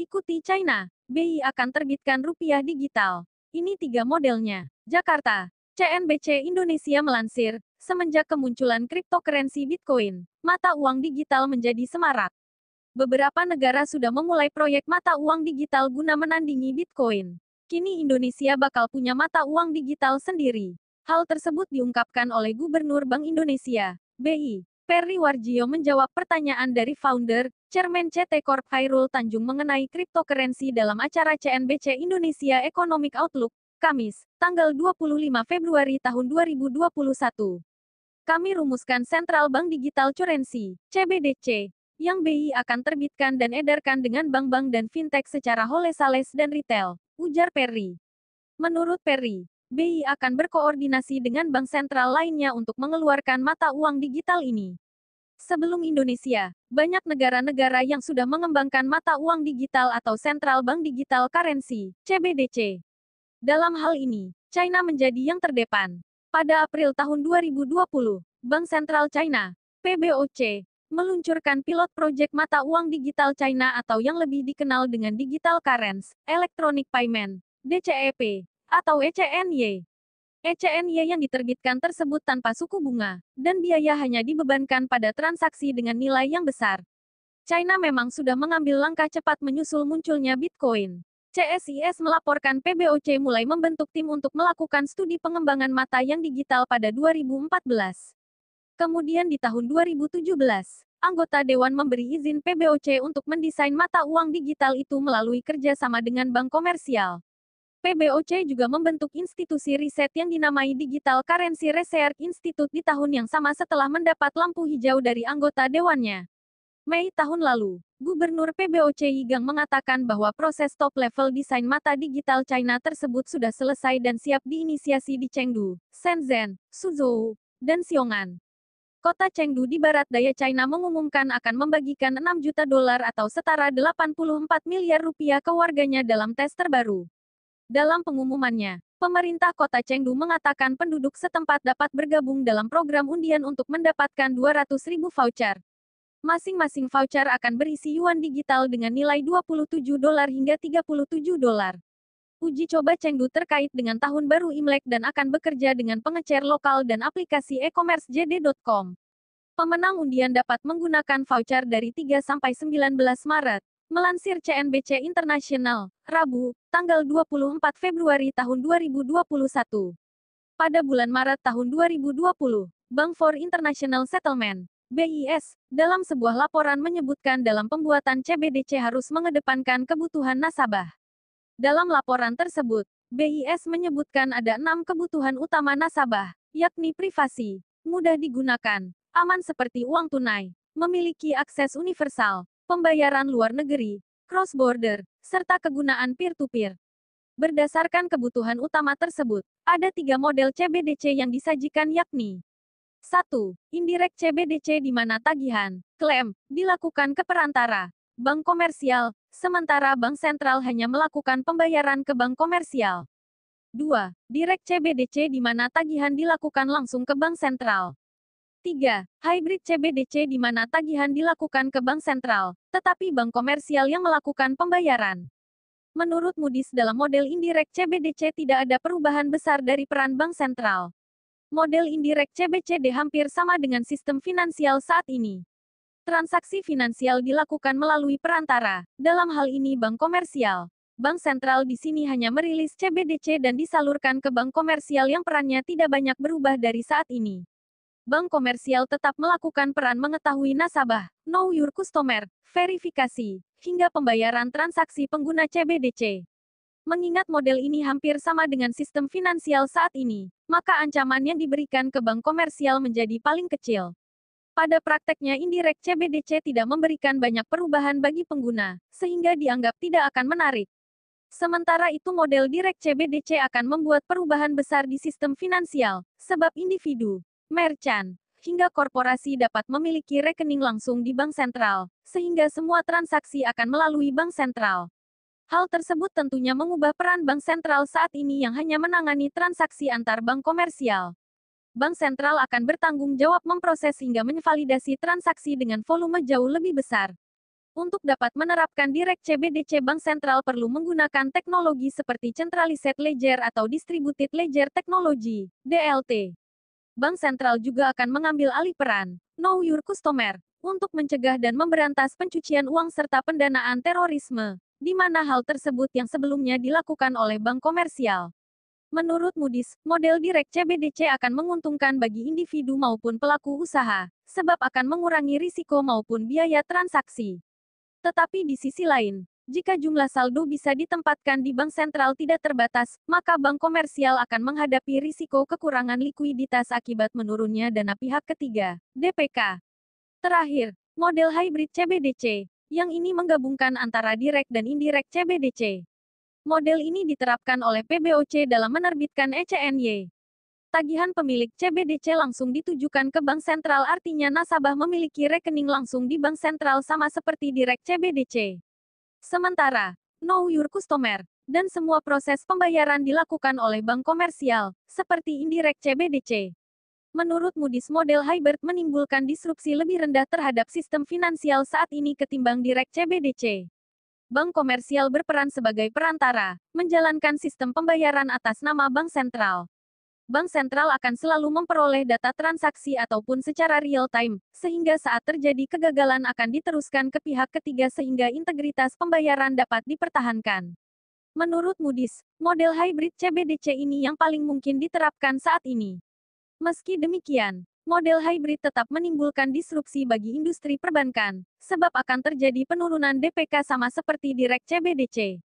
Ikuti China, BI akan terbitkan rupiah digital. Ini tiga modelnya. Jakarta, CNBC Indonesia melansir, semenjak kemunculan cryptocurrency Bitcoin, mata uang digital menjadi semarak. Beberapa negara sudah memulai proyek mata uang digital guna menandingi Bitcoin. Kini Indonesia bakal punya mata uang digital sendiri. Hal tersebut diungkapkan oleh Gubernur Bank Indonesia, BI, Perry Warjio menjawab pertanyaan dari founder, Chairman CT Corp Khairul Tanjung mengenai cryptocurrency dalam acara CNBC Indonesia Economic Outlook, Kamis, tanggal 25 Februari tahun 2021. Kami rumuskan Central Bank Digital Currency, CBDC, yang BI akan terbitkan dan edarkan dengan bank-bank dan fintech secara wholesale dan retail, ujar Perry. Menurut Perry, BI akan berkoordinasi dengan bank sentral lainnya untuk mengeluarkan mata uang digital ini. Sebelum Indonesia, banyak negara-negara yang sudah mengembangkan mata uang digital atau Central Bank Digital Currency, CBDC. Dalam hal ini, China menjadi yang terdepan. Pada April tahun 2020, Bank Sentral China, PBOC, meluncurkan pilot proyek mata uang digital China atau yang lebih dikenal dengan digital currency, electronic payment, DCEP, atau ECNY. ECNY yang diterbitkan tersebut tanpa suku bunga, dan biaya hanya dibebankan pada transaksi dengan nilai yang besar. China memang sudah mengambil langkah cepat menyusul munculnya Bitcoin. CSIS melaporkan PBOC mulai membentuk tim untuk melakukan studi pengembangan mata yang digital pada 2014. Kemudian di tahun 2017, anggota Dewan memberi izin PBOC untuk mendesain mata uang digital itu melalui kerjasama dengan bank komersial. PBOC juga membentuk institusi riset yang dinamai Digital Currency Research Institute di tahun yang sama setelah mendapat lampu hijau dari anggota dewannya. Mei tahun lalu, Gubernur PBOC Yigang mengatakan bahwa proses top-level desain mata digital China tersebut sudah selesai dan siap diinisiasi di Chengdu, Shenzhen, Suzhou, dan Xiongan. Kota Chengdu di barat daya China mengumumkan akan membagikan 6 juta dolar atau setara 84 miliar rupiah ke warganya dalam tes terbaru. Dalam pengumumannya, pemerintah kota Chengdu mengatakan penduduk setempat dapat bergabung dalam program undian untuk mendapatkan 200 ribu voucher. Masing-masing voucher akan berisi yuan digital dengan nilai 27 dolar hingga 37 dolar. Uji coba Chengdu terkait dengan tahun baru Imlek dan akan bekerja dengan pengecer lokal dan aplikasi e-commerce jd.com. Pemenang undian dapat menggunakan voucher dari 3 sampai 19 Maret. Melansir CNBC International, Rabu, tanggal 24 Februari tahun 2021. Pada bulan Maret tahun 2020, Bank for International Settlement, BIS, dalam sebuah laporan menyebutkan dalam pembuatan CBDC harus mengedepankan kebutuhan nasabah. Dalam laporan tersebut, BIS menyebutkan ada enam kebutuhan utama nasabah, yakni privasi, mudah digunakan, aman seperti uang tunai, memiliki akses universal, pembayaran luar negeri, cross-border, serta kegunaan peer-to-peer. Berdasarkan kebutuhan utama tersebut, ada tiga model CBDC yang disajikan yakni 1. Indirect CBDC di mana tagihan, klaim, dilakukan ke perantara, bank komersial, sementara bank sentral hanya melakukan pembayaran ke bank komersial. 2. Direct CBDC di mana tagihan dilakukan langsung ke bank sentral. 3. Hybrid CBDC di mana tagihan dilakukan ke bank sentral, tetapi bank komersial yang melakukan pembayaran. Menurut Moody's dalam model indirek CBDC tidak ada perubahan besar dari peran bank sentral. Model indirek CBCD hampir sama dengan sistem finansial saat ini. Transaksi finansial dilakukan melalui perantara, dalam hal ini bank komersial. Bank sentral di sini hanya merilis CBDC dan disalurkan ke bank komersial yang perannya tidak banyak berubah dari saat ini bank komersial tetap melakukan peran mengetahui nasabah, know your customer, verifikasi, hingga pembayaran transaksi pengguna CBDC. Mengingat model ini hampir sama dengan sistem finansial saat ini, maka ancaman yang diberikan ke bank komersial menjadi paling kecil. Pada prakteknya indirect CBDC tidak memberikan banyak perubahan bagi pengguna, sehingga dianggap tidak akan menarik. Sementara itu model direct CBDC akan membuat perubahan besar di sistem finansial, sebab individu, merchant, hingga korporasi dapat memiliki rekening langsung di bank sentral, sehingga semua transaksi akan melalui bank sentral. Hal tersebut tentunya mengubah peran bank sentral saat ini yang hanya menangani transaksi antar bank komersial. Bank sentral akan bertanggung jawab memproses hingga menvalidasi transaksi dengan volume jauh lebih besar. Untuk dapat menerapkan direct CBDC Bank Sentral perlu menggunakan teknologi seperti Centralized Ledger atau Distributed Ledger Technology, DLT bank sentral juga akan mengambil alih peran Know Your Customer untuk mencegah dan memberantas pencucian uang serta pendanaan terorisme, di mana hal tersebut yang sebelumnya dilakukan oleh bank komersial. Menurut Moody's, model direk CBDC akan menguntungkan bagi individu maupun pelaku usaha, sebab akan mengurangi risiko maupun biaya transaksi. Tetapi di sisi lain, jika jumlah saldo bisa ditempatkan di bank sentral tidak terbatas, maka bank komersial akan menghadapi risiko kekurangan likuiditas akibat menurunnya dana pihak ketiga, DPK. Terakhir, model hybrid CBDC, yang ini menggabungkan antara direct dan indirect CBDC. Model ini diterapkan oleh PBOC dalam menerbitkan ECNY. Tagihan pemilik CBDC langsung ditujukan ke bank sentral artinya nasabah memiliki rekening langsung di bank sentral sama seperti direct CBDC. Sementara, Know Your Customer, dan semua proses pembayaran dilakukan oleh bank komersial, seperti indirect CBDC. Menurut Moody's model hybrid menimbulkan disrupsi lebih rendah terhadap sistem finansial saat ini ketimbang direct CBDC. Bank komersial berperan sebagai perantara, menjalankan sistem pembayaran atas nama bank sentral bank sentral akan selalu memperoleh data transaksi ataupun secara real-time, sehingga saat terjadi kegagalan akan diteruskan ke pihak ketiga sehingga integritas pembayaran dapat dipertahankan. Menurut Moody's, model hybrid CBDC ini yang paling mungkin diterapkan saat ini. Meski demikian, model hybrid tetap menimbulkan disrupsi bagi industri perbankan, sebab akan terjadi penurunan DPK sama seperti direk CBDC.